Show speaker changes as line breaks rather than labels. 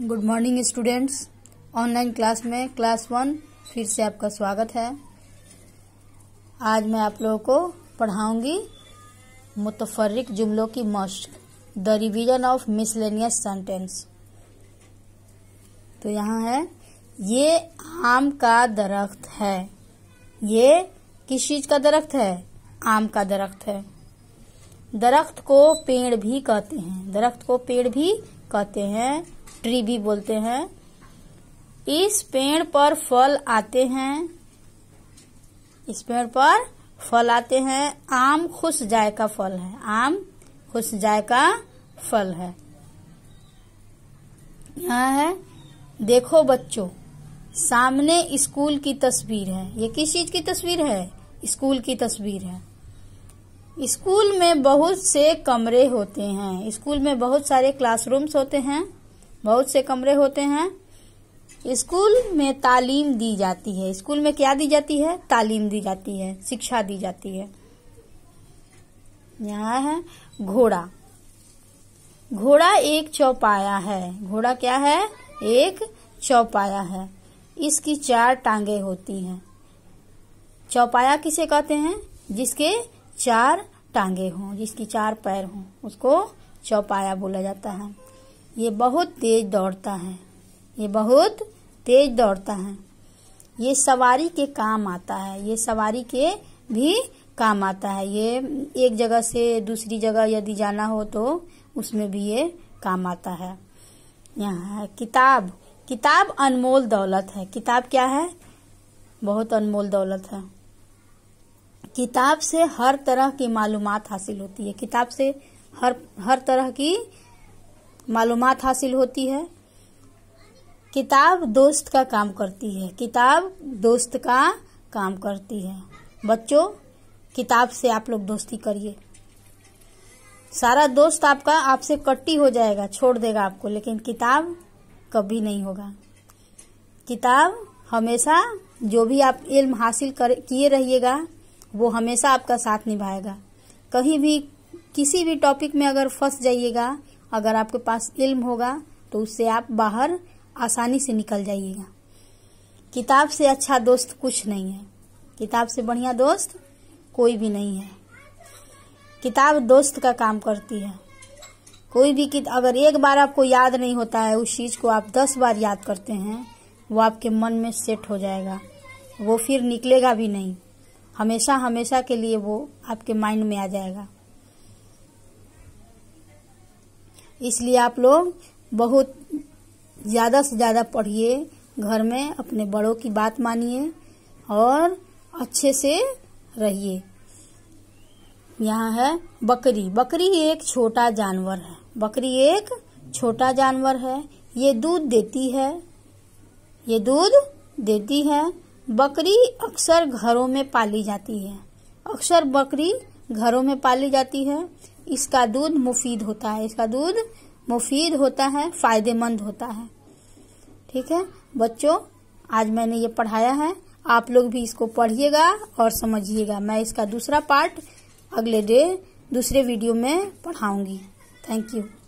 good morning students online class में class one फिर से आपका स्वागत है आज मैं आप लोगों को पढ़ाऊंगी मुतफरक जुमलों की मश्क the revision of miscellaneous sentence तो यहाँ है ये आम का दरख्त है ये किस चीज का दरख्त है आम का दरख्त है दरख्त को पेड़ भी कहते हैं दरख्त को पेड़ भी कहते हैं ट्री भी बोलते हैं इस पेड़ पर फल आते हैं इस पेड़ पर फल आते हैं आम खुश का फल है आम खुश का फल है यहाँ है देखो बच्चों सामने स्कूल की तस्वीर है ये किस चीज की तस्वीर है स्कूल की तस्वीर है स्कूल में बहुत से कमरे होते हैं स्कूल में बहुत सारे क्लासरूम्स होते हैं बहुत से कमरे होते हैं स्कूल में तालीम दी जाती है स्कूल में क्या दी जाती है तालीम दी जाती है शिक्षा दी जाती है यहाँ है घोड़ा घोड़ा एक चौपाया है घोड़ा क्या है एक चौपाया है इसकी चार टांगे होती हैं चौपाया किसे कहते हैं जिसके चार टांगे हों जिसकी चार पैर हों उसको चौपाया बोला जाता है ये बहुत तेज दौड़ता है ये बहुत तेज दौड़ता है ये सवारी के काम आता है ये सवारी के भी काम आता है ये एक जगह से दूसरी जगह यदि जाना हो तो उसमें भी ये काम आता है यहाँ है किताब किताब अनमोल दौलत है किताब क्या है बहुत अनमोल दौलत है किताब से हर तरह की मालूमात हासिल होती है किताब से हर हर तरह की मालूम हासिल होती है किताब दोस्त का काम करती है किताब दोस्त का काम करती है बच्चों किताब से आप लोग दोस्ती करिए सारा दोस्त आपका आपसे कट्टी हो जाएगा छोड़ देगा आपको लेकिन किताब कभी नहीं होगा किताब हमेशा जो भी आप इल्म हासिल कर किए रहिएगा वो हमेशा आपका साथ निभाएगा कहीं भी किसी भी टॉपिक में अगर फंस जाइएगा अगर आपके पास इल्म होगा तो उससे आप बाहर आसानी से निकल जाइएगा किताब से अच्छा दोस्त कुछ नहीं है किताब से बढ़िया दोस्त कोई भी नहीं है किताब दोस्त का काम करती है कोई भी अगर एक बार आपको याद नहीं होता है उस चीज़ को आप दस बार याद करते हैं वो आपके मन में सेट हो जाएगा वो फिर निकलेगा भी नहीं हमेशा हमेशा के लिए वो आपके माइंड में आ जाएगा इसलिए आप लोग बहुत ज़्यादा से ज़्यादा पढ़िए घर में अपने बड़ों की बात मानिए और अच्छे से रहिए यहाँ है बकरी बकरी एक छोटा जानवर है बकरी एक छोटा जानवर है ये दूध देती है ये दूध देती है बकरी अक्सर घरों में पाली जाती है अक्सर बकरी घरों में पाली जाती है इसका दूध मुफीद होता है इसका दूध मुफीद होता है फायदेमंद होता है ठीक है बच्चों आज मैंने ये पढ़ाया है आप लोग भी इसको पढ़िएगा और समझिएगा मैं इसका दूसरा पार्ट अगले डे दूसरे वीडियो में पढ़ाऊंगी थैंक यू